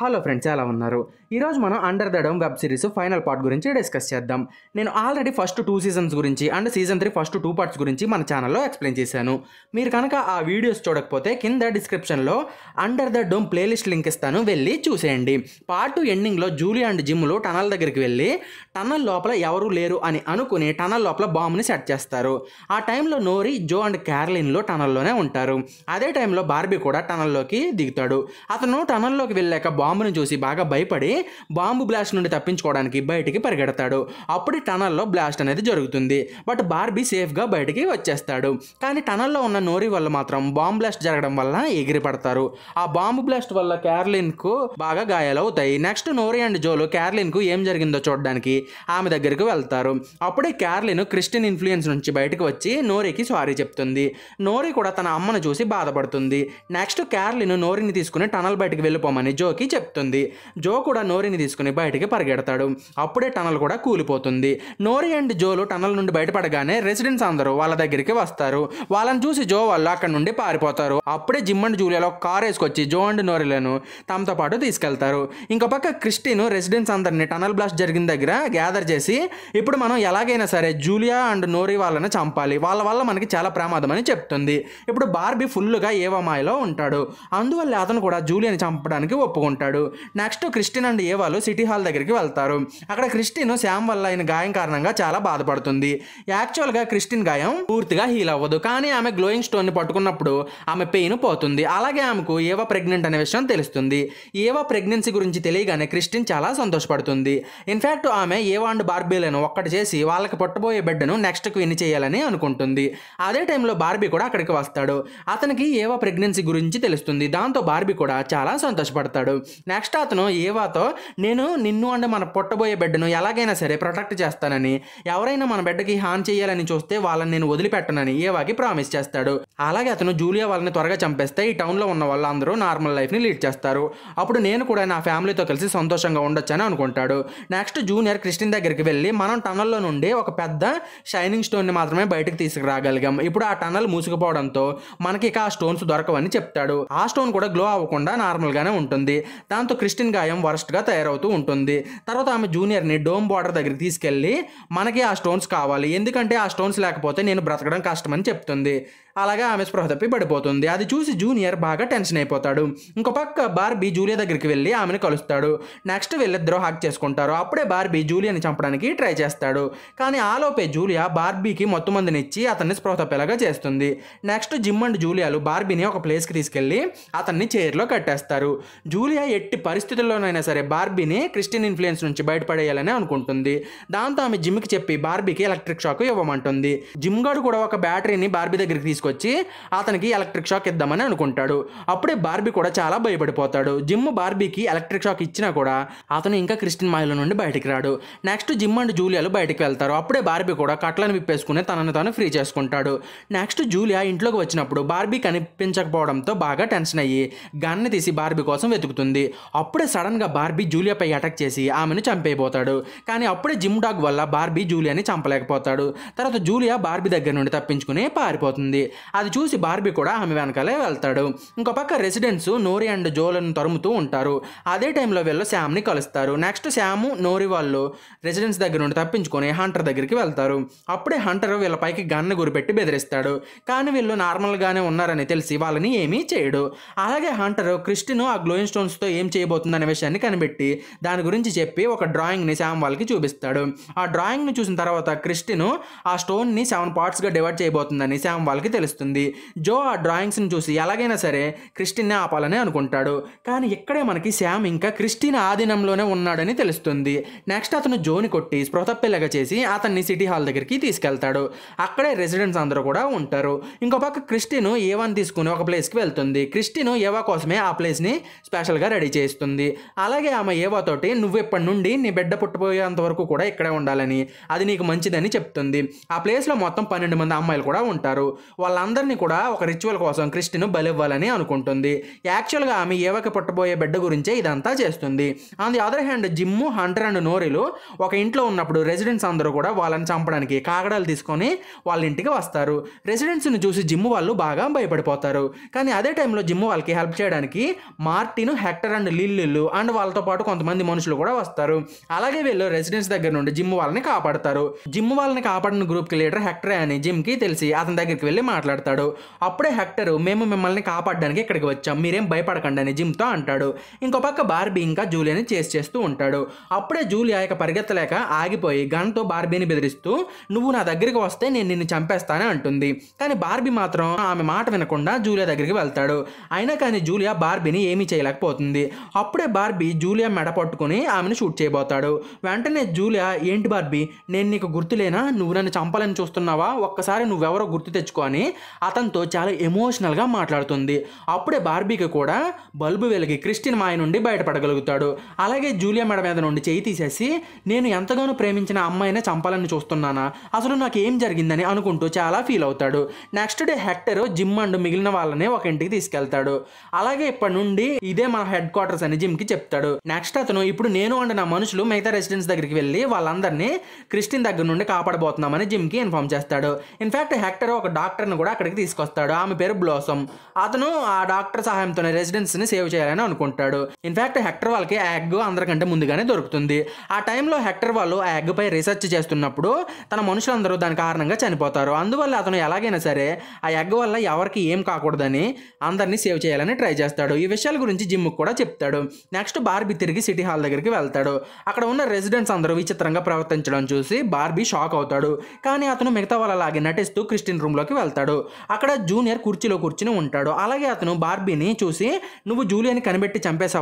hello friends ఎలా ఉన్నారు ఈరోజు మనం under the web series final part గురించి డిస్కస్ చేద్దాం నేను ఆల్రెడీ ఫస్ట్ టూ సీజన్స్ గురించి and season three first two parts గురించి మన ఛానల్లో ఎక్స్ప్లెయిన్ చేశాను మీరు కనుక ఆ వీడియోస్ చూడకపోతే కింద డిస్క్రిప్షన్లో under the dome playlist link ఇస్తాను వెళ్ళి చూసేయండి పార్ట్ టూ ఎండింగ్లో జూలీ అండ్ జిమ్లో టనల్ దగ్గరికి వెళ్ళి టనల్ లోపల ఎవరు లేరు అని అనుకుని టనల్ లోపల బాంబుని సెట్ చేస్తారు ఆ టైంలో నోరి జో అండ్ క్యారలిన్లో టనల్లోనే ఉంటారు అదే టైంలో బార్బీ కూడా టనల్లోకి దిగుతాడు అతను టనల్లోకి వెళ్ళాక బాంబును చూసి బాగా భయపడి బాంబు బ్లాస్ట్ నుండి తప్పించుకోవడానికి బయటికి పరిగెడతాడు అప్పుడు టనల్లో బ్లాస్ట్ అనేది జరుగుతుంది బట్ బార్బీ సేఫ్గా బయటికి వచ్చేస్తాడు కానీ టనల్లో ఉన్న నోరి వల్ల మాత్రం బాంబు బ్లాస్ట్ జరగడం వల్ల ఎగిరి పడతారు ఆ బాంబు బ్లాస్ట్ వల్ల క్యార్లిన్కు బాగా గాయాలవుతాయి నెక్స్ట్ నోరి అండ్ జోలు క్యార్లిన్కు ఏం జరిగిందో చూడడానికి ఆమె దగ్గరికి వెళ్తారు అప్పుడే క్యార్లిన్ క్రిస్టియన్ ఇన్ఫ్లుయెన్స్ నుంచి బయటకు వచ్చి నోరికి సారీ చెప్తుంది నోరి కూడా తన అమ్మను చూసి బాధపడుతుంది నెక్స్ట్ క్యార్లిన్ నోరిని తీసుకుని టనల్ బయటకు వెళ్ళిపోమని జోకి చెప్తుంది జో కూడా నోరిని తీసుకుని బయటికి పరిగెడతాడు అప్పుడే టనల్ కూడా కూలిపోతుంది నోరి అండ్ జోలు టనల్ నుండి బయటపడగానే రెసిడెంట్స్ అందరూ వాళ్ళ దగ్గరికి వస్తారు వాళ్ళని చూసి జో వాళ్ళు అక్కడ నుండి పారిపోతారు అప్పుడే జిమ్ అండ్ జూలియాలో కార్ వేసుకొచ్చి జో అండ్ నోరిలను తమతో పాటు తీసుకెళ్తారు ఇంకో పక్క క్రిస్టిను రెసిడెంట్స్ అందరిని టనల్ బ్లాస్ట్ జరిగిన దగ్గర గ్యాదర్ చేసి ఇప్పుడు మనం ఎలాగైనా సరే జూలియా అండ్ నోరి వాళ్ళని చంపాలి వాళ్ళ వల్ల మనకి చాలా ప్రమాదం అని చెప్తుంది ఇప్పుడు బార్బీ ఫుల్గా ఏవమాయలో ఉంటాడు అందువల్ల అతను కూడా జూలియాని చంపడానికి ఒప్పుకుంటాడు ఉంటాడు నెక్స్ట్ క్రిస్టిన్ అండ్ ఏవాలు సిటీ హాల్ దగ్గరికి వెళ్తారు అక్కడ క్రిస్టిన్ శామ్ వల్ల అయిన గాయం కారణంగా చాలా బాధపడుతుంది యాక్చువల్గా క్రిస్టిన్ గాయం పూర్తిగా హీల్ అవ్వదు కానీ ఆమె గ్లోయింగ్ స్టోన్ని పట్టుకున్నప్పుడు ఆమె పెయిన్ పోతుంది అలాగే ఆమెకు ఏవ ప్రెగ్నెంట్ అనే విషయం తెలుస్తుంది ఏవ ప్రెగ్నెన్సీ గురించి తెలియగానే క్రిస్టిన్ చాలా సంతోషపడుతుంది ఇన్ఫ్యాక్ట్ ఆమె ఏవా అండ్ బార్బీలను ఒక్కటి చేసి వాళ్ళకి పట్టబోయే బిడ్డను నెక్స్ట్ విని చేయాలని అనుకుంటుంది అదే టైంలో బార్బీ కూడా అక్కడికి వస్తాడు అతనికి ఏవ ప్రెగ్నెన్సీ గురించి తెలుస్తుంది దాంతో బార్బీ కూడా చాలా సంతోషపడతాడు నెక్స్ట్ అతను ఏవాతో నేను నిన్ను అంటే మన పుట్టబోయే బిడ్డను ఎలాగైనా సరే ప్రొటెక్ట్ చేస్తానని ఎవరైనా మన బిడ్డకి హాన్ చేయాలని చూస్తే వాళ్ళని నేను వదిలిపెట్టనని ఏవాకి ప్రామిస్ చేస్తాడు అలాగే అతను జూలియా వాళ్ళని త్వరగా చంపేస్తే ఈ టౌన్లో ఉన్న వాళ్ళందరూ నార్మల్ లైఫ్ని లీడ్ చేస్తారు అప్పుడు నేను కూడా నా ఫ్యామిలీతో కలిసి సంతోషంగా ఉండొచ్చని అనుకుంటాడు నెక్స్ట్ జూనియర్ క్రిస్టిన్ దగ్గరికి వెళ్ళి మనం టనల్లో నుండి ఒక పెద్ద షైనింగ్ స్టోన్ని మాత్రమే బయటకు తీసుకురాగలిగాం ఇప్పుడు ఆ టనల్ మూసుకుపోవడంతో మనకి ఇక ఆ స్టోన్స్ దొరకవని చెప్తాడు ఆ స్టోన్ కూడా గ్లో అవ్వకుండా నార్మల్గానే ఉంటుంది దాంతో క్రిస్టిన్ గాయం వరస్ట్గా తయారవుతూ ఉంటుంది తర్వాత ఆమె జూనియర్ని డోమ్ బార్డర్ దగ్గర తీసుకెళ్ళి మనకి ఆ స్టోన్స్ కావాలి ఎందుకంటే ఆ స్టోన్స్ లేకపోతే నేను బ్రతకడం కష్టమని చెప్తుంది అలాగే ఆమె స్పృహ తప్పి పడిపోతుంది అది చూసి జూనియర్ బాగా టెన్షన్ అయిపోతాడు ఇంకో పక్క బార్బీ జూలియా దగ్గరికి వెళ్ళి ఆమెను కలుస్తాడు నెక్స్ట్ వీళ్ళిద్దరూ హాక్ చేసుకుంటారు అప్పుడే బార్బీ జూలియాని చంపడానికి ట్రై చేస్తాడు కానీ ఆలోపే జూలియా బార్బీకి మొత్తం మందినిచ్చి అతన్ని స్పృహ తప్పేలాగా చేస్తుంది నెక్స్ట్ జిమ్ అండ్ జూలియాలు బార్బీని ఒక ప్లేస్కి తీసుకెళ్ళి అతన్ని చైర్లో కట్టేస్తారు జూలియా ఎట్టి పరిస్థితుల్లోనైనా సరే బార్బీని క్రిస్టియన్ ఇన్ఫ్లుయెన్స్ నుంచి బయటపడేయాలని అనుకుంటుంది దాంతో ఆమె జిమ్కి చెప్పి బార్బీకి ఎలక్ట్రిక్ షాక్ ఇవ్వమంటుంది జిమ్ గాడు కూడా ఒక బ్యాటరీని బార్బీ దగ్గరికి తీసుకొచ్చి తీసుకొచ్చి అతనికి ఎలక్ట్రిక్ షాక్ ఇద్దామని అనుకుంటాడు అప్పుడే బార్బీ కూడా చాలా భయపడిపోతాడు జిమ్ బార్బీకి ఎలక్ట్రిక్ షాక్ ఇచ్చినా కూడా అతను ఇంకా క్రిస్టిన్ మాయల నుండి బయటికి రాడు నెక్స్ట్ జిమ్ అండ్ జూలియాలు బయటికి వెళ్తారు అప్పుడే బార్బీ కూడా కట్లను విప్పేసుకుని తనను తాను ఫ్రీ చేసుకుంటాడు నెక్స్ట్ జూలియా ఇంట్లోకి వచ్చినప్పుడు బార్బీ కనిపించకపోవడంతో బాగా టెన్షన్ అయ్యి గన్ను తీసి బార్బీ కోసం వెతుకుతుంది అప్పుడే సడన్గా బార్బీ జూలియాపై అటాక్ చేసి ఆమెను చంపేయబోతాడు కానీ అప్పుడే జిమ్ డాగ్ వల్ల బార్బీ జూలియాని చంపలేకపోతాడు తర్వాత జూలియా బార్బీ దగ్గర నుండి తప్పించుకుని పారిపోతుంది అది చూసి బార్బీ కూడా ఆమె వెనకాలే వెళ్తాడు ఇంకో పక్క రెసిడెంట్స్ నోరి అండ్ జోలను తరుముతూ ఉంటారు అదే టైంలో వీళ్ళు శామ్ని కలుస్తారు నెక్స్ట్ శాము నోరి వాళ్ళు రెసిడెన్స్ దగ్గర నుండి తప్పించుకొని హంటర్ దగ్గరికి వెళ్తారు అప్పుడే హంటర్ వీళ్ళపైకి గన్ను గురిపెట్టి బెదిరిస్తాడు కానీ వీళ్ళు నార్మల్గానే ఉన్నారని తెలిసి వాళ్ళని ఏమీ చేయడు అలాగే హంటర్ క్రిస్టిను ఆ గ్లోయింగ్ స్టోన్స్తో ఏం చేయబోతుందనే విషయాన్ని కనిపెట్టి దాని గురించి చెప్పి ఒక డ్రాయింగ్ని శామ్ వాళ్ళకి చూపిస్తాడు ఆ డ్రాయింగ్ని చూసిన తర్వాత క్రిస్టిను ఆ స్టోన్ని సెవెన్ పార్ట్స్గా డివైడ్ చేయబోతుందని శామ్ వాళ్ళకి తెలుస్తుంది జో ఆ డ్రాయింగ్స్ని చూసి ఎలాగైనా సరే క్రిస్టిన్ని ఆపాలని అనుకుంటాడు కానీ ఇక్కడే మనకి శామ్ ఇంకా క్రిస్టిన్ ఆధీనంలోనే ఉన్నాడని తెలుస్తుంది నెక్స్ట్ అతను జోని కొట్టి స్పృతప్పిల్లగా చేసి అతన్ని సిటీ హాల్ దగ్గరికి తీసుకెళ్తాడు అక్కడే రెసిడెంట్స్ అందరూ కూడా ఉంటారు ఇంకో పక్క క్రిస్టిన్ ఏవాని తీసుకుని ఒక ప్లేస్కి వెళ్తుంది క్రిస్టిన్ ఏవా కోసమే ఆ ప్లేస్ని స్పెషల్గా రెడీ చేస్తుంది అలాగే ఆమె ఏవాతోటి ఎప్పటి నుండి నీ బిడ్డ పుట్టిపోయేంత వరకు కూడా ఇక్కడే ఉండాలని అది నీకు మంచిదని చెప్తుంది ఆ ప్లేస్లో మొత్తం పన్నెండు మంది అమ్మాయిలు కూడా ఉంటారు వాళ్ళందరినీ కూడా ఒక రిచువల్ కోసం క్రిస్టిను బలివ్వాలని అనుకుంటుంది యాక్చువల్గా ఆమె ఏవకి పుట్టబోయే బిడ్డ గురించే ఇదంతా చేస్తుంది on the other hand Jim Hunter and నోరీలు ఒక ఇంట్లో ఉన్నప్పుడు రెసిడెంట్స్ అందరూ కూడా వాళ్ళని చంపడానికి కాగడాలు తీసుకొని వాళ్ళ ఇంటికి వస్తారు రెసిడెంట్స్ను చూసి జిమ్ వాళ్ళు బాగా భయపడిపోతారు కానీ అదే టైంలో జిమ్ వాళ్ళకి హెల్ప్ చేయడానికి మార్టిన్ హెక్టర్ అండ్ లిల్లు అండ్ వాళ్ళతో పాటు కొంతమంది మనుషులు కూడా వస్తారు అలాగే వీళ్ళు రెసిడెంట్స్ దగ్గర నుండి జిమ్ వాళ్ళని కాపాడుతారు జిమ్ వాళ్ళని కాపాడిన గ్రూప్కి లీడర్ హెక్టరే అని జిమ్కి తెలిసి అతని దగ్గరికి వెళ్ళి మాట్లాడతాడు అప్పుడే హెక్టర్ మేము మిమ్మల్ని కాపాడడానికి ఇక్కడికి వచ్చాం మీరేం భయపడకండి అని జిమ్తో అంటాడు ఇంకో పక్క బార్బీ ఇంకా జూలియాని చేస్ చేస్తూ ఉంటాడు అప్పుడే జూలియా ఇక పరిగెత్తలేక ఆగిపోయి గన్తో బార్బీని బెదిరిస్తూ నువ్వు నా దగ్గరికి వస్తే నేను నిన్ను చంపేస్తానని అంటుంది కానీ బార్బీ మాత్రం ఆమె మాట వినకుండా జూలియా దగ్గరికి వెళ్తాడు అయినా కానీ జూలియా బార్బీని ఏమీ చేయలేకపోతుంది అప్పుడే బార్బీ జూలియా మెడ పట్టుకుని ఆమెను షూట్ చేయబోతాడు వెంటనే జూలియా ఏంటి బార్బీ నేను నీకు గుర్తులేనా నువ్వు నన్ను చంపాలని చూస్తున్నావా ఒక్కసారి నువ్వెవరో గుర్తు తెచ్చుకొని అతనితో చాలా ఎమోషనల్గా మాట్లాడుతుంది అప్పుడే బార్బీకి కూడా బల్బు వెలిగి క్రిస్టిన్ మాయ నుండి బయటపడగలుగుతాడు అలాగే జూలియా మేడం మీద నుండి చేయి తీసేసి నేను ఎంతగానో ప్రేమించిన అమ్మాయినే చంపాలని చూస్తున్నానా అసలు నాకు ఏం జరిగిందని అనుకుంటూ చాలా ఫీల్ అవుతాడు next day Hector Jim and మిగిలిన వాళ్ళని ఒక ఇంటికి తీసుకెళ్తాడు అలాగే ఇప్పటి నుండి ఇదే మన హెడ్ క్వార్టర్స్ అని జిమ్ కి చెప్తాడు నెక్స్ట్ అతను ఇప్పుడు నేను అండ్ నా మనుషులు మిగతా రెసిడెంట్స్ దగ్గరికి వెళ్ళి వాళ్ళందరినీ క్రిస్టిన్ దగ్గర నుండి కాపాడబోతున్నామని కి ఇన్ఫార్మ్ చేస్తాడు ఇన్ఫాక్ట్ హెక్టర్ ఒక డాక్టర్ని కూడా అక్కడికి తీసుకొస్తాడు ఆమె పేరు బ్లోసమ్ అతను ఆ డాక్టర్ సహాయంతోనే రెసిడెన్స్ని సేవ్ చేయాలని అనుకుంటాడు ఇన్ఫాక్ట్ హెక్టర్ వాళ్ళకి యాగ్ అందరికంటే ముందుగానే దొరుకుతుంది ఆ టైంలో హెక్టర్ వాళ్ళు ఆ యాగ్ పై రీసెర్చ్ చేస్తున్నప్పుడు తన మనుషులందరూ దాని కారణంగా చనిపోతారు అందువల్ల అతను ఎలాగైనా సరే ఆ యాగ్ వల్ల ఎవరికి ఏం కాకూడదని అందరినీ సేవ్ చేయాలని ట్రై చేస్తాడు ఈ విషయాల గురించి జిమ్కి కూడా చెప్తాడు నెక్స్ట్ బార్బీ తిరిగి సిటీ హాల్ దగ్గరికి వెళ్తాడు అక్కడ ఉన్న రెసిడెంట్స్ అందరూ విచిత్రంగా ప్రవర్తించడం చూసి బార్బీ షాక్ అవుతాడు కానీ అతను మిగతా వాళ్ళ లాగే నటిస్తూ క్రిస్టిన్ రూమ్లోకి వెళ్తాడు ఉంటాడు అక్కడ జూనియర్ కుర్చీలో కూర్చుని ఉంటాడు అలాగే అతను బార్బీని చూసి నువ్వు జూలియాని కనిపెట్టి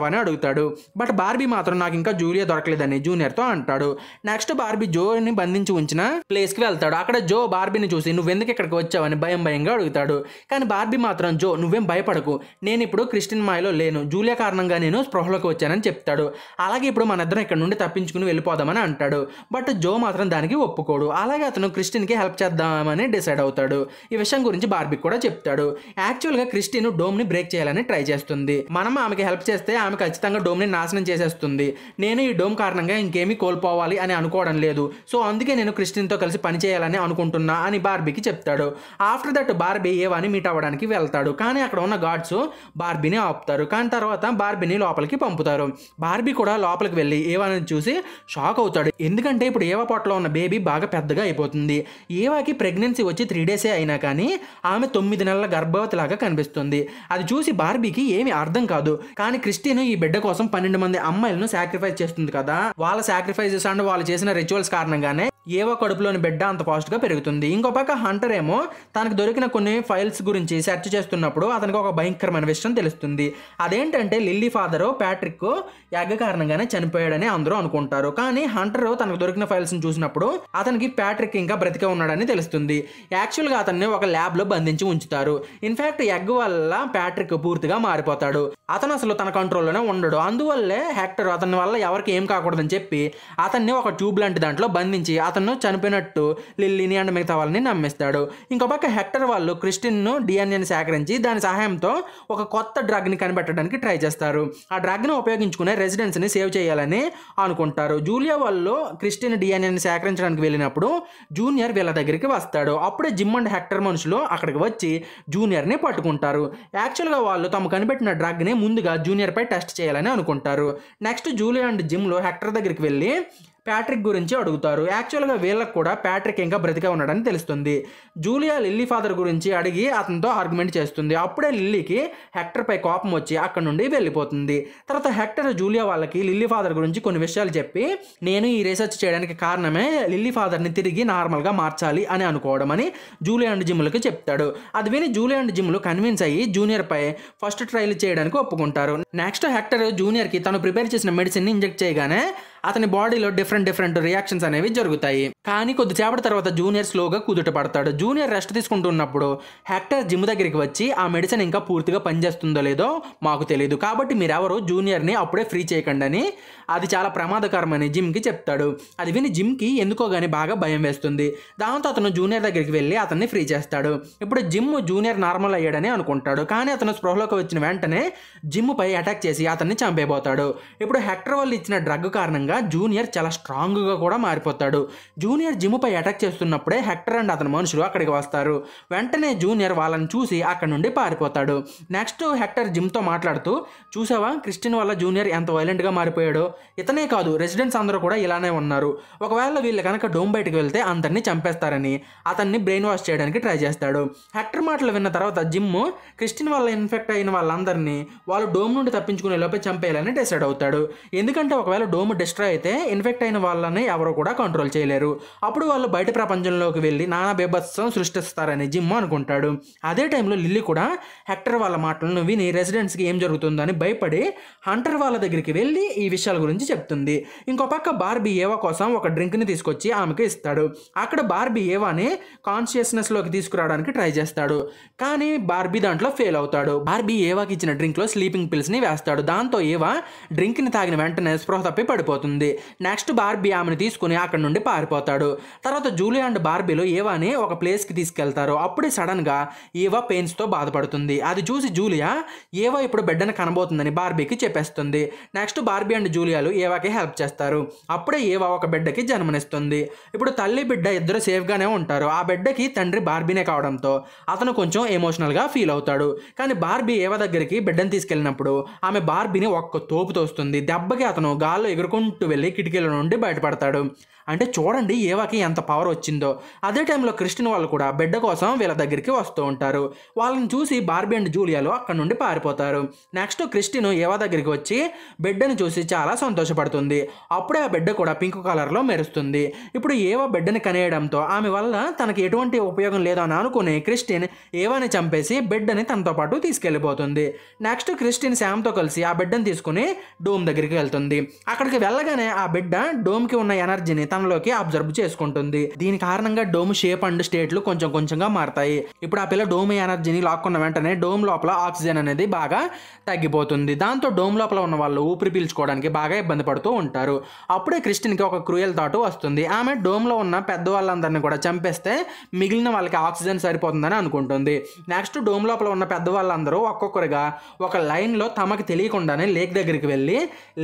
అని అడుగుతాడు బట్ బార్బీ మాత్రం నాకు ఇంకా జూలియా దొరకలేదని జూనియర్తో అంటాడు నెక్స్ట్ బార్బీ జోని బంధించి ఉంచిన ప్లేస్కి వెళ్తాడు అక్కడ జో బార్బీని చూసి నువ్వెందుకు ఇక్కడికి వచ్చావని భయం భయంగా అడుగుతాడు కానీ బార్బీ మాత్రం జో నువ్వేం భయపడకు నేను ఇప్పుడు క్రిస్టియన్ మాయలో లేను జూలియా కారణంగా నేను స్పృహలోకి వచ్చానని చెప్తాడు అలాగే ఇప్పుడు మనిద్దరం ఇక్కడ నుండి తప్పించుకుని వెళ్ళిపోదామని అంటాడు బట్ జో మాత్రం దానికి ఒప్పుకోడు అలాగే అతను క్రిస్టియన్కి హెల్ప్ చేద్దామని డిసైడ్ అవుతాడు ఈ విషయం విషయం గురించి బార్బీకి కూడా చెప్తాడు యాక్చువల్గా క్రిస్టిన్ డోమ్ని బ్రేక్ చేయాలని ట్రై చేస్తుంది మనం ఆమెకి హెల్ప్ చేస్తే ఆమె ఖచ్చితంగా డోమ్ని నాశనం చేసేస్తుంది నేను ఈ డోమ్ కారణంగా ఇంకేమీ కోల్పోవాలి అని అనుకోవడం లేదు సో అందుకే నేను క్రిస్టిన్తో కలిసి పని చేయాలని అనుకుంటున్నా అని బార్బీకి చెప్తాడు ఆఫ్టర్ దట్ బార్బీ ఏవని మీట్ అవ్వడానికి వెళ్తాడు కానీ అక్కడ ఉన్న గాడ్స్ బార్బీని ఆపుతారు కానీ తర్వాత బార్బీని లోపలికి పంపుతారు బార్బీ కూడా లోపలికి వెళ్ళి ఏవాని చూసి షాక్ అవుతాడు ఎందుకంటే ఇప్పుడు ఏవా పొట్టలో ఉన్న బేబీ బాగా పెద్దగా అయిపోతుంది ఏవాకి ప్రెగ్నెన్సీ వచ్చి త్రీ డేసే అయినా కానీ కానీ ఆమె తొమ్మిది నెలల గర్భవతి లాగా కనిపిస్తుంది అది చూసి బార్బీకి ఏమి అర్థం కాదు కానీ క్రిస్టిన్ ఈ బిడ్డ కోసం పన్నెండు మంది అమ్మాయిలను సాక్రిఫైస్ చేస్తుంది కదా వాళ్ళ సాక్రిఫైసెస్ అంటే వాళ్ళు చేసిన రిచువల్స్ కారణంగానే ఏవో కడుపులోని బిడ్డ అంత ఫాస్ట్గా పెరుగుతుంది ఇంకో పక్క హంటర్ ఏమో తనకు దొరికిన కొన్ని ఫైల్స్ గురించి సెర్చ్ చేస్తున్నప్పుడు అతనికి ఒక భయంకరమైన విషయం తెలుస్తుంది అదేంటంటే లిల్లీ ఫాదరు ప్యాట్రిక్ యాగ కారణంగానే చనిపోయాడని అందరూ అనుకుంటారు కానీ హంటర్ తనకు దొరికిన ఫైల్స్ని చూసినప్పుడు అతనికి ప్యాట్రిక్ ఇంకా బ్రతికే ఉన్నాడని తెలుస్తుంది యాక్చువల్గా అతన్ని ఒక ల్యాబ్లో బంధించి ఉంచుతారు ఇన్ఫ్యాక్ట్ ఎగ్ వల్ల ప్యాట్రిక్ పూర్తిగా మారిపోతాడు అతను అసలు తన కంట్రోల్లోనే ఉండడు అందువల్లే హ్యాక్టర్ అతని వల్ల ఎవరికి ఏం కాకూడదని చెప్పి అతన్ని ఒక ట్యూబ్ లాంటి దాంట్లో బంధించి అతను చనిపోయినట్టు లిల్లీని అండ్ మిగతా వాళ్ళని నమ్మిస్తాడు ఇంకో పక్క హెక్టర్ వాళ్ళు క్రిస్టిన్ను డిఎన్ఏని సేకరించి దాని సహాయంతో ఒక కొత్త డ్రగ్ని కనిపెట్టడానికి ట్రై చేస్తారు ఆ డ్రగ్ని ఉపయోగించుకునే రెసిడెన్స్ని సేవ్ చేయాలని అనుకుంటారు జూలియా వాళ్ళు క్రిస్టిన్ డిఎన్ఏని సేకరించడానికి వెళ్ళినప్పుడు జూనియర్ వీళ్ళ దగ్గరికి వస్తాడు అప్పుడే జిమ్ అండ్ హెక్టర్ మనుషులు అక్కడికి వచ్చి జూనియర్ని పట్టుకుంటారు యాక్చువల్గా వాళ్ళు తమ కనిపెట్టిన డ్రగ్ని ముందుగా జూనియర్పై టెస్ట్ చేయాలని అనుకుంటారు నెక్స్ట్ జూలియా అండ్ జిమ్లో హెక్టర్ దగ్గరికి వెళ్ళి ప్యాట్రిక్ గురించి అడుగుతారు యాక్చువల్గా వీళ్ళకు కూడా ప్యాట్రిక్ ఇంకా బ్రతికే ఉన్నాడని తెలుస్తుంది జూలియా లిల్లీ ఫాదర్ గురించి అడిగి అతనితో ఆర్గ్యుమెంట్ చేస్తుంది అప్పుడే లిల్లీకి హెక్టర్పై కోపం వచ్చి అక్కడ నుండి వెళ్ళిపోతుంది తర్వాత హెక్టర్ జూలియా వాళ్ళకి లిల్లీ ఫాదర్ గురించి కొన్ని విషయాలు చెప్పి నేను ఈ రీసెర్చ్ చేయడానికి కారణమే లిల్లీ ఫాదర్ని తిరిగి నార్మల్గా మార్చాలి అని అనుకోవడం అని జూలియా అండ్ జిమ్లకి చెప్తాడు అది విని జూలియా అండ్ జిమ్లు కన్విన్స్ అయ్యి జూనియర్పై ఫస్ట్ ట్రయల్ చేయడానికి ఒప్పుకుంటారు నెక్స్ట్ హెక్టర్ జూనియర్కి తను ప్రిపేర్ చేసిన మెడిసిన్ని ఇంజెక్ట్ చేయగానే అతని బాడీలో డిఫరెంట్ డిఫరెంట్ రియాక్షన్స్ అనేవి జరుగుతాయి కానీ కొద్దిసేపటి తర్వాత జూనియర్ స్లోగా కుదుట పడతాడు జూనియర్ రెస్ట్ తీసుకుంటున్నప్పుడు హెక్టర్ జిమ్ దగ్గరికి వచ్చి ఆ మెడిసిన్ ఇంకా పూర్తిగా పనిచేస్తుందో లేదో మాకు తెలియదు కాబట్టి మీరెవరు జూనియర్ని అప్పుడే ఫ్రీ చేయకండి అని అది చాలా ప్రమాదకరమని జిమ్కి చెప్తాడు అది విని జిమ్కి ఎందుకో గానీ బాగా భయం వేస్తుంది దాంతో అతను జూనియర్ దగ్గరికి వెళ్ళి అతన్ని ఫ్రీ చేస్తాడు ఇప్పుడు జిమ్ జూనియర్ నార్మల్ అయ్యాడని అనుకుంటాడు కానీ అతను స్పృహలోకి వచ్చిన వెంటనే జిమ్ పై అటాక్ చేసి అతన్ని చంపేబోతాడు ఇప్పుడు హెక్టర్ వాళ్ళు ఇచ్చిన డ్రగ్ కారణంగా వల్ల జూనియర్ చాలా స్ట్రాంగ్గా కూడా మారిపోతాడు జూనియర్ జిమ్పై అటాక్ చేస్తున్నప్పుడే హెక్టర్ అండ్ అతని మనుషులు అక్కడికి వస్తారు వెంటనే జూనియర్ వాళ్ళని చూసి అక్కడ నుండి పారిపోతాడు నెక్స్ట్ హెక్టర్ జిమ్తో మాట్లాడుతూ చూసావా క్రిస్టిన్ వల్ల జూనియర్ ఎంత వైలెంట్గా మారిపోయాడో ఇతనే కాదు రెసిడెంట్స్ అందరూ కూడా ఇలానే ఉన్నారు ఒకవేళ వీళ్ళు కనుక డోమ్ బయటకు వెళ్తే అందరినీ చంపేస్తారని అతన్ని బ్రెయిన్ వాష్ చేయడానికి ట్రై చేస్తాడు హెక్టర్ మాటలు విన్న తర్వాత జిమ్ క్రిస్టిన్ వల్ల ఇన్ఫెక్ట్ అయిన వాళ్ళందరినీ వాళ్ళు డోమ్ నుండి తప్పించుకునే లోపే చంపేయాలని డిసైడ్ అవుతాడు ఎందుకంటే ఒకవేళ డోమ్ డిస్ట్రాయ్ అయితే ఇన్ఫెక్ట్ అయిన వాళ్ళని ఎవరు కూడా కంట్రోల్ చేయలేరు అప్పుడు వాళ్ళు బయట ప్రపంచంలోకి వెళ్ళి నానా బీభత్సం సృష్టిస్తారని జిమ్ అనుకుంటాడు అదే టైంలో లిల్లీ కూడా హెక్టర్ వాళ్ళ మాటలను విని రెసిడెంట్స్కి ఏం జరుగుతుందని భయపడి హంటర్ వాళ్ళ దగ్గరికి వెళ్ళి ఈ విషయాల గురించి చెప్తుంది ఇంకో పక్క బార్బీ ఏవా కోసం ఒక డ్రింక్ని తీసుకొచ్చి ఆమెకు ఇస్తాడు అక్కడ బార్బీ ఏవాని కాన్షియస్నెస్లోకి తీసుకురావడానికి ట్రై చేస్తాడు కానీ బార్బీ దాంట్లో ఫెయిల్ అవుతాడు బార్బీ ఏవాకి ఇచ్చిన డ్రింక్లో స్లీపింగ్ పిల్స్ని వేస్తాడు దాంతో ఏవా డ్రింక్ని తాగిన వెంటనే స్పృహ తప్పి పడిపోతుంది అవుతుంది నెక్స్ట్ బార్బీ ఆమెను తీసుకుని అక్కడ నుండి పారిపోతాడు తర్వాత జూలియా అండ్ బార్బీలో ఏవాని ఒక ప్లేస్కి తీసుకెళ్తారు అప్పుడే సడన్గా ఏవా పెయిన్స్తో బాధపడుతుంది అది చూసి జూలియా ఏవా ఇప్పుడు బిడ్డను కనబోతుందని బార్బీకి చెప్పేస్తుంది నెక్స్ట్ బార్బీ అండ్ జూలియాలు ఏవాకి హెల్ప్ చేస్తారు అప్పుడే ఏవా ఒక బిడ్డకి జన్మనిస్తుంది ఇప్పుడు తల్లి బిడ్డ ఇద్దరు సేఫ్గానే ఉంటారు ఆ బిడ్డకి తండ్రి బార్బీనే కావడంతో అతను కొంచెం ఎమోషనల్గా ఫీల్ అవుతాడు కానీ బార్బీ ఏవా దగ్గరికి బిడ్డను తీసుకెళ్ళినప్పుడు ఆమె బార్బీని ఒక్క తోపు తోస్తుంది దెబ్బకి అతను గాల్లో ఎగురుకుంటూ చుట్టూ వెళ్ళి కిటికీల నుండి బయటపడతాడు అంటే చూడండి ఏవాకి ఎంత పవర్ వచ్చిందో అదే టైంలో క్రిస్టియన్ వాళ్ళు కూడా బిడ్డ కోసం వీళ్ళ దగ్గరికి వస్తూ ఉంటారు వాళ్ళని చూసి బార్బీ అండ్ జూలియాలో అక్కడ నుండి పారిపోతారు నెక్స్ట్ క్రిస్టిన్ ఏవా దగ్గరికి వచ్చి బిడ్డను చూసి చాలా సంతోషపడుతుంది అప్పుడే ఆ బిడ్డ కూడా పింక్ కలర్లో మెరుస్తుంది ఇప్పుడు ఏవా బిడ్డని కనేయడంతో ఆమె వల్ల తనకి ఎటువంటి ఉపయోగం లేదని అనుకుని క్రిస్టియన్ ఏవాని చంపేసి బిడ్డని తనతో పాటు తీసుకెళ్ళిపోతుంది నెక్స్ట్ క్రిస్టియన్ శామ్తో కలిసి ఆ బిడ్డను తీసుకుని డోమ్ దగ్గరికి వెళ్తుంది అక్కడికి వెళ్ళగానే ఆ బిడ్డ డోమ్కి ఉన్న ఎనర్జీని గతంలోకి అబ్జర్వ్ చేసుకుంటుంది దీని కారణంగా డోమ్ షేప్ అండ్ స్టేట్లు కొంచెం కొంచెంగా మారతాయి ఇప్పుడు ఆ పిల్ల డోమ్ ఎనర్జీని లాక్కున్న వెంటనే డోమ్ లోపల ఆక్సిజన్ అనేది బాగా తగ్గిపోతుంది దాంతో డోమ్ లోపల ఉన్న వాళ్ళు ఊపిరి పీల్చుకోవడానికి బాగా ఇబ్బంది పడుతూ ఉంటారు అప్పుడే క్రిస్టిన్కి ఒక క్రూయల్ థాట్ వస్తుంది ఆమె డోమ్లో ఉన్న పెద్ద వాళ్ళందరినీ కూడా చంపేస్తే మిగిలిన వాళ్ళకి ఆక్సిజన్ సరిపోతుందని అనుకుంటుంది నెక్స్ట్ డోమ్ లోపల ఉన్న పెద్ద వాళ్ళందరూ ఒక్కొక్కరుగా ఒక లైన్లో తమకు తెలియకుండానే లేక్ దగ్గరికి వెళ్ళి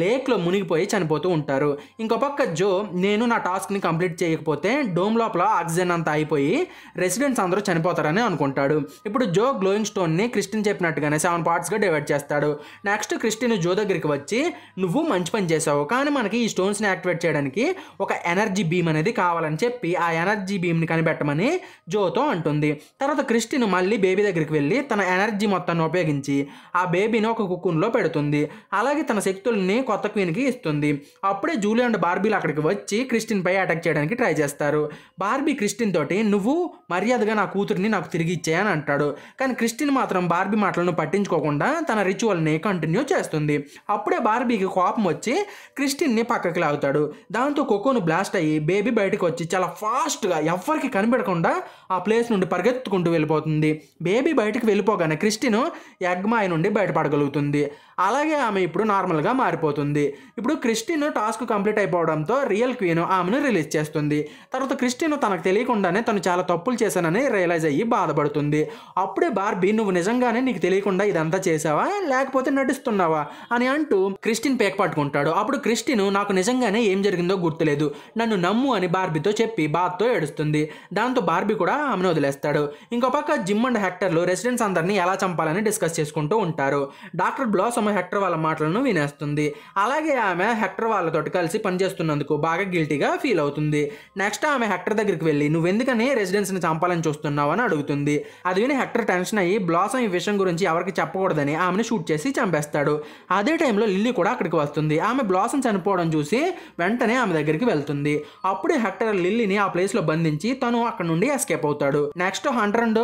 లేక్లో మునిగిపోయి చనిపోతూ ఉంటారు ఇంకో పక్క జో నేను నా టాస్క్ని కంప్లీట్ చేయకపోతే డోమ్ లోపల ఆక్సిజన్ అంతా అయిపోయి రెసిడెంట్స్ అందరూ చనిపోతారని అనుకుంటాడు ఇప్పుడు జో గ్లోయింగ్ స్టోన్ని క్రిస్టిన్ చెప్పినట్టుగానే సెవెన్ పార్ట్స్గా డివైడ్ చేస్తాడు నెక్స్ట్ క్రిస్టిన్ జో దగ్గరికి వచ్చి నువ్వు మంచి పని చేసావు కానీ మనకి ఈ స్టోన్స్ని యాక్టివేట్ చేయడానికి ఒక ఎనర్జీ బీమ్ అనేది కావాలని చెప్పి ఆ ఎనర్జీ బీమ్ని కనిపెట్టమని జోతో అంటుంది తర్వాత క్రిస్టిన్ మళ్ళీ బేబీ దగ్గరికి వెళ్ళి తన ఎనర్జీ మొత్తాన్ని ఉపయోగించి ఆ బేబీని ఒక కుక్కున్లో పెడుతుంది అలాగే తన శక్తుల్ని కొత్త క్వీన్కి ఇస్తుంది అప్పుడే జూలీ అండ్ బార్బీలు అక్కడికి వచ్చి క్రిస్టిన్ క్రిస్టిన్పై అటాక్ చేయడానికి ట్రై చేస్తారు బార్బీ క్రిస్టిన్ తోటి నువ్వు మర్యాదగా నా కూతురిని నాకు తిరిగి ఇచ్చేయని అంటాడు కానీ క్రిస్టిన్ మాత్రం బార్బీ మాటలను పట్టించుకోకుండా తన రిచువల్ని కంటిన్యూ చేస్తుంది అప్పుడే బార్బీకి కోపం వచ్చి క్రిస్టిన్ని పక్కకి లాగుతాడు దాంతో కొకోను బ్లాస్ట్ అయ్యి బేబీ బయటకు వచ్చి చాలా ఫాస్ట్గా ఎవ్వరికి కనిపెడకుండా ఆ ప్లేస్ నుండి పరిగెత్తుకుంటూ వెళ్ళిపోతుంది బేబీ బయటకు వెళ్ళిపోగానే క్రిస్టిన్ యగ్మాయి నుండి బయటపడగలుగుతుంది అలాగే ఆమె ఇప్పుడు నార్మల్గా మారిపోతుంది ఇప్పుడు క్రిస్టిన్ టాస్క్ కంప్లీట్ అయిపోవడంతో రియల్ క్వీన్ ఆ ఆమెను రిలీజ్ చేస్తుంది తర్వాత క్రిస్టిన్ తనకు తెలియకుండానే తను చాలా తప్పులు చేశానని రియలైజ్ అయ్యి బాధపడుతుంది అప్పుడే బార్బీ నువ్వు నిజంగానే నీకు తెలియకుండా ఇదంతా చేసావా లేకపోతే నటిస్తున్నావా అని అంటూ క్రిస్టిన్ పేక పట్టుకుంటాడు అప్పుడు క్రిస్టిన్ నాకు నిజంగానే ఏం జరిగిందో గుర్తులేదు నన్ను నమ్ము అని బార్బీతో చెప్పి బాధతో ఏడుస్తుంది దాంతో బార్బీ కూడా ఆమెను వదిలేస్తాడు ఇంకో పక్క జిమ్ అండ్ హెక్టర్లు రెసిడెంట్స్ అందరినీ ఎలా చంపాలని డిస్కస్ చేసుకుంటూ ఉంటారు డాక్టర్ బ్లాసమ్ హెక్టర్ వాళ్ళ మాటలను వినేస్తుంది అలాగే ఆమె హెక్టర్ వాళ్ళతో కలిసి పనిచేస్తున్నందుకు బాగా గిల్టీగా కూడా ఫీల్ అవుతుంది నెక్స్ట్ ఆమె హెక్టర్ దగ్గరికి వెళ్ళి నువ్వెందుకని రెసిడెన్స్ని చంపాలని చూస్తున్నావు అని అడుగుతుంది అది విని హెక్టర్ టెన్షన్ అయ్యి బ్లాసమ్ ఈ విషయం గురించి ఎవరికి చెప్పకూడదని ఆమెను షూట్ చేసి చంపేస్తాడు అదే టైంలో లిల్లీ కూడా అక్కడికి వస్తుంది ఆమె బ్లాసమ్ చనిపోవడం చూసి వెంటనే ఆమె దగ్గరికి వెళ్తుంది అప్పుడు హెక్టర్ లిల్లీని ఆ ప్లేస్లో బంధించి తను అక్కడ నుండి ఎస్కేప్ అవుతాడు నెక్స్ట్ హండ్రెడ్ అండ్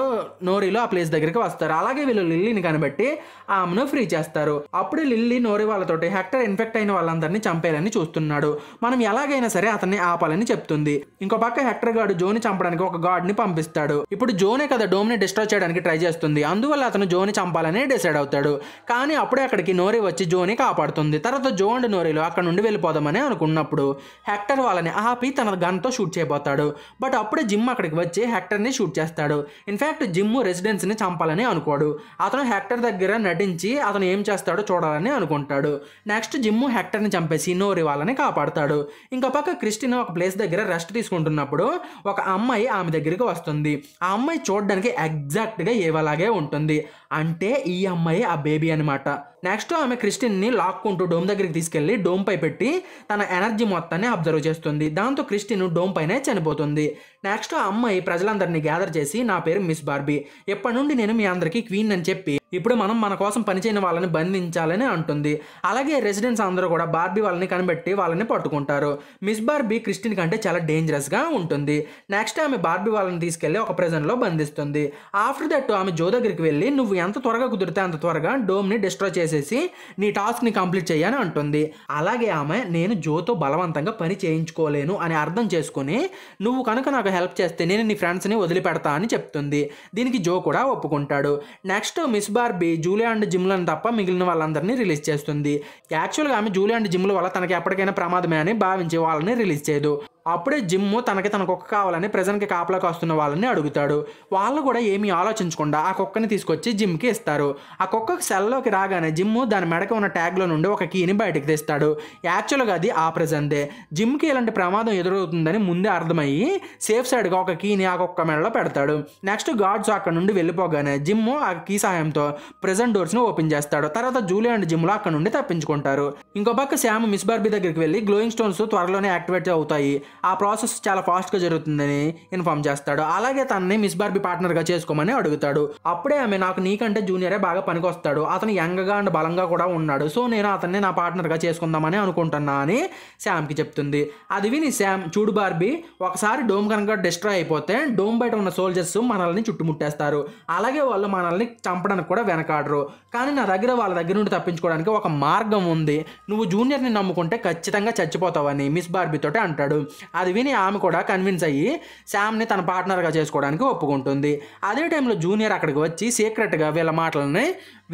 నోరీలో ఆ ప్లేస్ దగ్గరికి వస్తారు అలాగే వీళ్ళు లిల్లీని కనిపెట్టి ఆమెను ఫ్రీ చేస్తారు అప్పుడు లిల్లీ నోరి వాళ్ళతోటి హెక్టర్ ఇన్ఫెక్ట్ అయిన వాళ్ళందరినీ చంపేయాలని చూస్తున్నాడు మనం ఎలాగైనా సరే అతను అతన్ని ఆపాలని చెప్తుంది ఇంకో పక్క హెక్టర్ గాడు జోని చంపడానికి ఒక ని పంపిస్తాడు ఇప్పుడు జోనే కదా డోమ్ ని డిస్ట్రాయ్ చేయడానికి ట్రై చేస్తుంది అందువల్ల అతను జోని చంపాలని డిసైడ్ అవుతాడు కానీ అప్పుడే అక్కడికి నోరి వచ్చి జోని కాపాడుతుంది తర్వాత జో అండ్ నోరిలో అక్కడ నుండి వెళ్ళిపోదామని అనుకున్నప్పుడు హెక్టర్ వాళ్ళని ఆపి తన గన్తో షూట్ చేయబోతాడు బట్ అప్పుడే జిమ్ అక్కడికి వచ్చి హెక్టర్ ని షూట్ చేస్తాడు ఇన్ఫ్యాక్ట్ జిమ్ ని చంపాలని అనుకోడు అతను హెక్టర్ దగ్గర నటించి అతను ఏం చేస్తాడో చూడాలని అనుకుంటాడు నెక్స్ట్ జిమ్ హెక్టర్ ని చంపేసి నోరి వాళ్ళని కాపాడుతాడు ఇంకా పక్క క్రిస్ క్రిస్టిన్ ఒక ప్లేస్ దగ్గర రెస్ట్ తీసుకుంటున్నప్పుడు ఒక అమ్మాయి ఆమె దగ్గరికి వస్తుంది ఆ అమ్మాయి చూడడానికి ఎగ్జాక్ట్గా ఏవలాగే ఉంటుంది అంటే ఈ అమ్మాయి ఆ బేబీ అనమాట నెక్స్ట్ ఆమె క్రిస్టిన్ని లాక్కుంటూ డోమ్ దగ్గరికి తీసుకెళ్లి డోమ్ పై పెట్టి తన ఎనర్జీ మొత్తాన్ని అబ్జర్వ్ చేస్తుంది దాంతో క్రిస్టిన్ డోమ్ పైనే చనిపోతుంది నెక్స్ట్ ఆ అమ్మాయి ప్రజలందరినీ గ్యాదర్ చేసి నా పేరు మిస్ బార్బీ ఎప్పటి నుండి నేను మీ అందరికీ క్వీన్ అని చెప్పి ఇప్పుడు మనం మన కోసం పనిచేయని వాళ్ళని బంధించాలని అంటుంది అలాగే రెసిడెంట్స్ అందరూ కూడా బార్బీ వాళ్ళని కనిపెట్టి వాళ్ళని పట్టుకుంటారు మిస్ బార్బీ క్రిస్టిన్ కంటే చాలా డేంజరస్గా ఉంటుంది నెక్స్ట్ ఆమె బార్బీ వాళ్ళని తీసుకెళ్లి ఒక ప్రజెంట్లో బంధిస్తుంది ఆఫ్టర్ దట్ ఆమె జో దగ్గరికి వెళ్ళి నువ్వు ఎంత త్వరగా కుదిరితే అంత త్వరగా డోమ్ని డిస్ట్రాయ్ చేసేసి నీ టాస్క్ని కంప్లీట్ చేయని అంటుంది అలాగే ఆమె నేను జోతో బలవంతంగా పని చేయించుకోలేను అని అర్థం చేసుకుని నువ్వు కనుక నాకు హెల్ప్ చేస్తే నేను నీ ఫ్రెండ్స్ని వదిలిపెడతా అని చెప్తుంది దీనికి జో కూడా ఒప్పుకుంటాడు next Miss Barbie Julie and జిమ్లను తప్ప మిగిలిన వాళ్ళందరినీ రిలీజ్ చేస్తుంది యాక్చువల్గా ఆమె జూలియా అండ్ జిమ్ల వల్ల తనకి ఎప్పటికైనా ప్రమాదమే అని భావించే వాళ్ళని రిలీజ్ చేయదు అప్పుడే జిమ్ము తనకి తన కుక్క కావాలని ప్రజెంట్కి కాపలా కాస్తున్న వాళ్ళని అడుగుతాడు వాళ్ళు కూడా ఏమీ ఆలోచించకుండా ఆ కుక్కని తీసుకొచ్చి జిమ్కి ఇస్తారు ఆ కుక్కకు సెల్లోకి రాగానే జిమ్ము దాని మెడక ఉన్న ట్యాగ్లో నుండి ఒక కీని బయటకు తీస్తాడు యాక్చువల్గా అది ఆ ప్రజెంటే జిమ్కి ఇలాంటి ప్రమాదం ఎదురవుతుందని ముందే అర్థమయ్యి సేఫ్ సైడ్గా ఒక కీని ఆ కుక్క మెడలో పెడతాడు నెక్స్ట్ గాడ్స్ అక్కడ నుండి వెళ్ళిపోగానే జిమ్ము ఆ కీ సహాయంతో ప్రజెంట్ డోర్స్ని ఓపెన్ చేస్తాడు తర్వాత జూలియా అండ్ జిమ్లో అక్కడ నుండి తప్పించుకుంటారు ఇంకో పక్క శ్యామ్ మిస్ బార్బీ దగ్గరికి వెళ్ళి గ్లోయింగ్ స్టోన్స్ త్వరలోనే యాక్టివేట్ అవుతాయి ఆ ప్రాసెస్ చాలా ఫాస్ట్గా జరుగుతుందని ఇన్ఫామ్ చేస్తాడు అలాగే తనని మిస్ బార్బీ పార్ట్నర్గా చేసుకోమని అడుగుతాడు అప్పుడే ఆమె నాకు నీకంటే జూనియరే బాగా పనికొస్తాడు అతను యంగ్గా అండ్ బలంగా కూడా ఉన్నాడు సో నేను అతన్ని నా పార్ట్నర్గా చేసుకుందామని అనుకుంటున్నా అని శామ్కి చెప్తుంది అది విని శామ్ చూడు బార్బీ ఒకసారి డోమ్ కనుక డిస్ట్రాయ్ అయిపోతే డోమ్ బయట ఉన్న సోల్జర్స్ మనల్ని చుట్టుముట్టేస్తారు అలాగే వాళ్ళు మనల్ని చంపడానికి కూడా వెనకాడరు కానీ నా దగ్గర వాళ్ళ దగ్గర నుండి తప్పించుకోవడానికి ఒక మార్గం ఉంది నువ్వు జూనియర్ని నమ్ముకుంటే ఖచ్చితంగా చచ్చిపోతావని మిస్ బార్బీతోటి అంటాడు అది విని ఆమె కూడా కన్విన్స్ అయ్యి శామ్ని తన పార్ట్నర్గా చేసుకోవడానికి ఒప్పుకుంటుంది అదే టైంలో జూనియర్ అక్కడికి వచ్చి సీక్రెట్గా వీళ్ళ మాటలని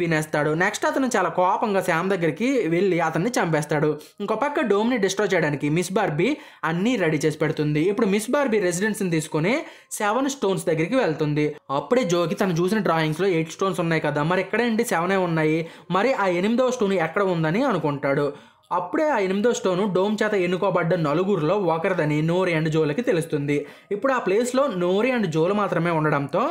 వినేస్తాడు నెక్స్ట్ అతను చాలా కోపంగా శామ్ దగ్గరికి వెళ్ళి అతన్ని చంపేస్తాడు ఇంకో పక్క డోమ్ని డిస్ట్రాయ్ చేయడానికి మిస్ బార్బీ అన్నీ రెడీ చేసి పెడుతుంది ఇప్పుడు మిస్ బార్బీ రెసిడెన్స్ని తీసుకుని సెవెన్ స్టోన్స్ దగ్గరికి వెళ్తుంది అప్పుడే జోకి తను చూసిన డ్రాయింగ్స్లో ఎయిట్ స్టోన్స్ ఉన్నాయి కదా మరి ఎక్కడేంటి సెవెనే ఉన్నాయి మరి ఆ ఎనిమిదవ స్టోన్ ఎక్కడ ఉందని అనుకుంటాడు అప్పుడే ఆ ఎనిమిదో స్టోను డోమ్ చేత ఎన్నుకోబడ్డ నలుగురిలో ఒకరిదని నోరి అండ్ జోలకి తెలుస్తుంది ఇప్పుడు ఆ ప్లేస్లో నోరి అండ్ జోలు మాత్రమే ఉండడంతో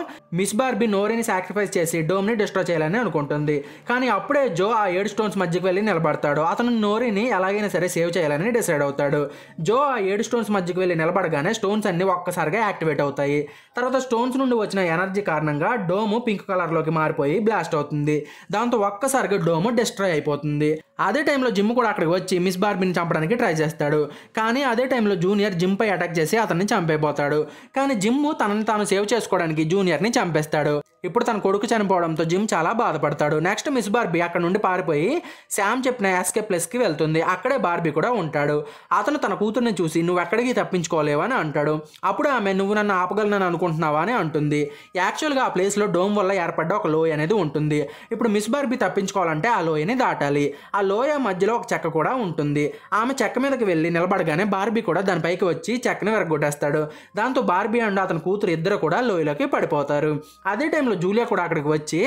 మిస్ బార్బీ నోరిని సాక్రిఫైస్ చేసి డోమ్ని డిస్ట్రాయ్ చేయాలని అనుకుంటుంది కానీ అప్పుడే జో ఆ ఏడు స్టోన్స్ మధ్యకి వెళ్ళి నిలబడతాడు అతను నోరిని ఎలాగైనా సరే సేవ్ చేయాలని డిసైడ్ అవుతాడు జో ఆ ఏడు స్టోన్స్ మధ్యకి వెళ్ళి నిలబడగానే స్టోన్స్ అన్ని ఒక్కసారిగా యాక్టివేట్ అవుతాయి తర్వాత స్టోన్స్ నుండి వచ్చిన ఎనర్జీ కారణంగా డోము పింక్ కలర్లోకి మారిపోయి బ్లాస్ట్ అవుతుంది దాంతో ఒక్కసారిగా డోము డిస్ట్రాయ్ అయిపోతుంది అదే టైంలో జిమ్ కూడా అక్కడికి వచ్చి మిస్ బార్బీని చంపడానికి ట్రై చేస్తాడు కానీ అదే టైంలో జూనియర్ జిమ్పై అటాక్ చేసి అతన్ని చంపేపోతాడు కానీ జిమ్ తనని తాను సేవ్ చేసుకోవడానికి జూనియర్ని చంపేస్తాడు ఇప్పుడు తన కొడుకు చనిపోవడంతో జిమ్ చాలా బాధపడతాడు నెక్స్ట్ మిస్ బార్బీ అక్కడ నుండి పారిపోయి శామ్ చెప్పిన ఎస్కే ప్లస్కి వెళ్తుంది అక్కడే బార్బీ కూడా ఉంటాడు అతను తన కూతుర్ని చూసి నువ్వు ఎక్కడికి తప్పించుకోలేవని అంటాడు అప్పుడు ఆమె నువ్వు నన్ను ఆపగలనని అనుకుంటున్నావా అని అంటుంది యాక్చువల్గా ఆ ప్లేస్లో డోమ్ వల్ల ఏర్పడ్డ ఒక లోయ అనేది ఉంటుంది ఇప్పుడు మిస్ బార్బీ తప్పించుకోవాలంటే ఆ లోయని దాటాలి ఆ లోయ మధ్యలో ఒక చెక్క కూడా ఉంటుంది ఆమె చెక్క మీదకి వెళ్ళి నిలబడగానే బార్బీ కూడా దానిపైకి వచ్చి చెక్కని వెరగొట్టేస్తాడు దాంతో బార్బీ అండ్ అతని కూతురు ఇద్దరు కూడా లోయలోకి పడిపోతారు అదే టైంలో సమయంలో జూలియా కూడా అక్కడికి వచ్చి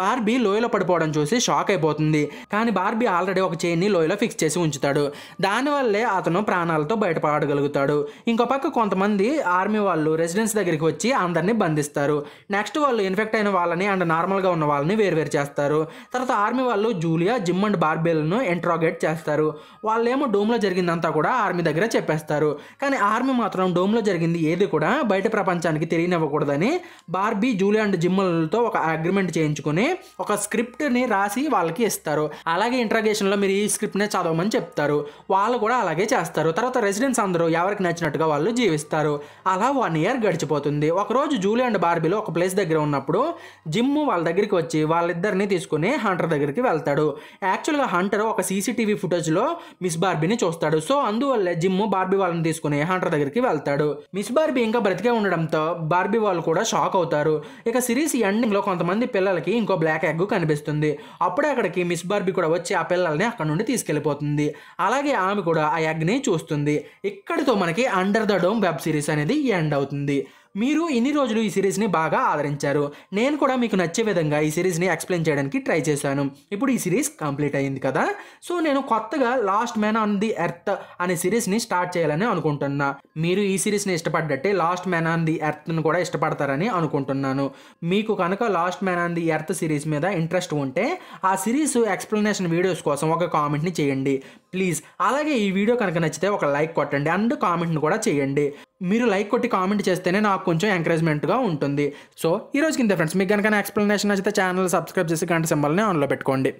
బార్బీ లోయలో పడిపోవడం చూసి షాక్ అయిపోతుంది కానీ బార్బీ ఆల్రెడీ ఒక చైన్ని లోయలో ఫిక్స్ చేసి ఉంచుతాడు దానివల్లే అతను ప్రాణాలతో బయటపడగలుగుతాడు ఇంకో పక్క కొంతమంది ఆర్మీ వాళ్ళు రెసిడెన్స్ దగ్గరికి వచ్చి అందరినీ బంధిస్తారు నెక్స్ట్ వాళ్ళు ఇన్ఫెక్ట్ అయిన వాళ్ళని అండ్ నార్మల్గా ఉన్న వాళ్ళని వేరువేరు చేస్తారు తర్వాత ఆర్మీ వాళ్ళు జూలియా జిమ్ అండ్ బార్బీలను ఇంట్రాగేట్ చేస్తారు వాళ్ళేమో డోమ్లో జరిగిందంతా కూడా ఆర్మీ దగ్గర చెప్పేస్తారు కానీ ఆర్మీ మాత్రం డోమ్లో జరిగింది ఏది కూడా బయట ప్రపంచానికి తెలియనివ్వకూడదని బార్బీ జూలియా అండ్ జిమ్లను పర్సన్లతో ఒక అగ్రిమెంట్ చేయించుకుని ఒక స్క్రిప్ట్ని రాసి వాళ్ళకి ఇస్తారు అలాగే ఇంట్రాగేషన్లో మీరు ఈ స్క్రిప్ట్నే చదవమని చెప్తారు వాళ్ళు కూడా అలాగే చేస్తారు తర్వాత రెసిడెంట్స్ అందరూ ఎవరికి నచ్చినట్టుగా వాళ్ళు జీవిస్తారు అలా వన్ ఇయర్ గడిచిపోతుంది ఒకరోజు జూలీ అండ్ బార్బీలో ఒక ప్లేస్ దగ్గర ఉన్నప్పుడు జిమ్ వాళ్ళ దగ్గరికి వచ్చి వాళ్ళిద్దరిని తీసుకుని హంటర్ దగ్గరికి వెళ్తాడు యాక్చువల్గా హంటర్ ఒక సీసీటీవీ ఫుటేజ్లో మిస్ బార్బీని చూస్తాడు సో అందువల్ల జిమ్ బార్బీ వాళ్ళని తీసుకుని హంటర్ దగ్గరికి వెళ్తాడు మిస్ బార్బీ ఇంకా బ్రతికే ఉండడంతో బార్బీ వాళ్ళు కూడా షాక్ అవుతారు ఇక సిరీస్ ఎండింగ్లో కొంతమంది పిల్లలకి ఇంకో బ్లాక్ ఎగ్ కనిపిస్తుంది అప్పుడే అక్కడికి మిస్ బార్బీ కూడా వచ్చి ఆ పిల్లల్ని అక్కడ నుండి తీసుకెళ్ళిపోతుంది అలాగే ఆమె కూడా ఆ ఎగ్ని చూస్తుంది ఇక్కడితో మనకి under the dome web series అనేది ఎండ్ అవుతుంది మీరు ఇన్ని రోజులు ఈ సిరీస్ని బాగా ఆదరించారు నేను కూడా మీకు నచ్చే విధంగా ఈ సిరీస్ని ఎక్స్ప్లెయిన్ చేయడానికి ట్రై చేశాను ఇప్పుడు ఈ సిరీస్ కంప్లీట్ అయింది కదా సో నేను కొత్తగా last man on the earth అనే సిరీస్ని స్టార్ట్ చేయాలని అనుకుంటున్నా మీరు ఈ సిరీస్ని ఇష్టపడ్డట్టే లాస్ట్ మ్యాన్ ఆన్ ది ఎర్త్ను కూడా ఇష్టపడతారని అనుకుంటున్నాను మీకు కనుక last man on the earth series మీద ఇంట్రెస్ట్ ఉంటే ఆ సిరీస్ ఎక్స్ప్లెనేషన్ వీడియోస్ కోసం ఒక కామెంట్ని చేయండి ప్లీజ్ అలాగే ఈ వీడియో కనుక నచ్చితే ఒక లైక్ కొట్టండి అండ్ కామెంట్ని కూడా చేయండి మీరు లైక్ కొట్టి కామెంట్ చేస్తేనే నాకు కొంచెం ఎంకరేజ్మెంట్గా ఉంటుంది సో ఈరోజు కింద ఫ్రెండ్స్ మీకు కనుక ఎక్స్ప్లెనేషన్ నచ్చితే ఛానల్ సబ్స్క్రైబ్ చేసి గంట సింబల్ని ఆన్లో పెట్టుకోండి